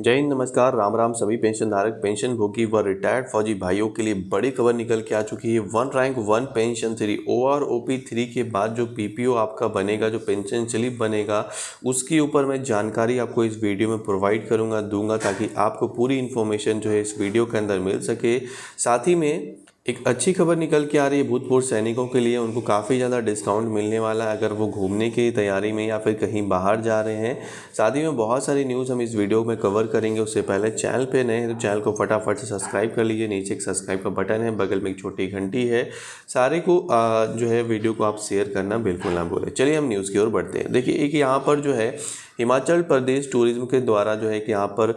जय हिंद नमस्कार राम राम सभी पेंशन धारक पेंशन भोगी व रिटायर्ड फौजी भाइयों के लिए बड़ी खबर निकल के आ चुकी है one rank one pension three O R O P three के बाद जो पीपीओ आपका बनेगा जो पेंशन स्लिप बनेगा उसके ऊपर मैं जानकारी आपको इस वीडियो में प्रोवाइड करूंगा दूंगा ताकि आपको पूरी इन्फॉर्मेशन जो है इस वीडियो के अंदर मिल सके साथ ही में एक अच्छी खबर निकल के आ रही है भूतपूर्व सैनिकों के लिए उनको काफ़ी ज़्यादा डिस्काउंट मिलने वाला है अगर वो घूमने की तैयारी में या फिर कहीं बाहर जा रहे हैं साथ ही में बहुत सारी न्यूज़ हम इस वीडियो में कवर करेंगे उससे पहले चैनल पे नए हैं तो चैनल को फटाफट से सब्सक्राइब कर लीजिए नीचे एक सब्सक्राइब का बटन है बगल में एक छोटी घंटी है सारे को आ, जो है वीडियो को आप शेयर करना बिल्कुल ना भूलें चलिए हम न्यूज़ की ओर बढ़ते हैं देखिए एक यहाँ पर जो है हिमाचल प्रदेश टूरिज्म के द्वारा जो है कि यहाँ पर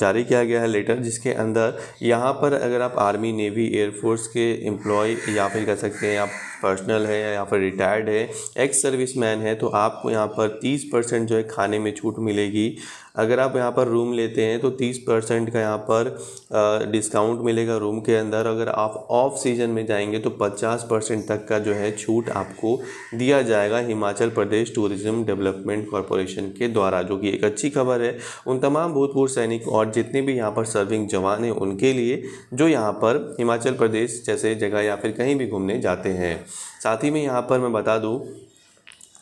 जारी किया गया है लेटर जिसके अंदर यहाँ पर अगर आप आर्मी नेवी एयरफोर्स के एम्प्लॉय या फिर कह सकते हैं आप पर्सनल है या फिर रिटायर्ड है एक्स सर्विस मैन है तो आपको यहाँ पर तीस परसेंट जो है खाने में छूट मिलेगी अगर आप यहाँ पर रूम लेते हैं तो तीस परसेंट का यहाँ पर डिस्काउंट मिलेगा रूम के अंदर अगर आप ऑफ सीजन में जाएंगे तो पचास परसेंट तक का जो है छूट आपको दिया जाएगा Himachal Pradesh tourism development corporation के द्वारा जो कि एक अच्छी खबर है उन तमाम भूतपूर्व सैनिक और जितने भी यहाँ पर सर्विंग जवान हैं उनके लिए जो यहाँ पर हिमाचल प्रदेश जैसे जगह या फिर कहीं भी घूमने जाते हैं साथ ही में यहाँ पर मैं बता दूँ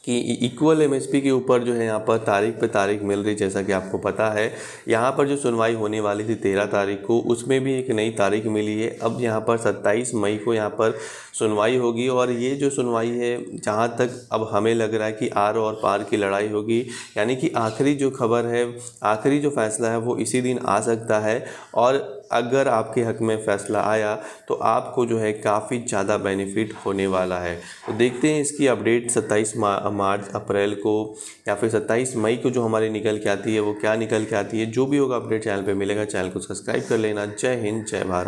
कि इक्वल एमएसपी के ऊपर जो है यहाँ पर तारीख पे तारीख मिल रही जैसा कि आपको पता है यहाँ पर जो सुनवाई होने वाली थी तेरह तारीख को उसमें भी एक नई तारीख मिली है अब यहाँ पर सत्ताईस मई को यहाँ पर सुनवाई होगी और ये जो सुनवाई है जहाँ तक अब हमें लग रहा है कि आर और पार की लड़ाई होगी यानी कि आखिरी जो खबर है आखिरी जो फैसला है वो इसी दिन आ सकता है और अगर आपके हक में फैसला आया तो आपको जो है काफ़ी ज़्यादा बेनिफिट होने वाला है तो देखते हैं इसकी अपडेट सत्ताईस मार्च अप्रैल को या फिर सत्ताईस मई को जो हमारी निकल के आती है वो क्या निकल के आती है जो भी होगा अपडेट चैनल पर मिलेगा चैनल को सब्सक्राइब कर लेना जय हिंद जय भारत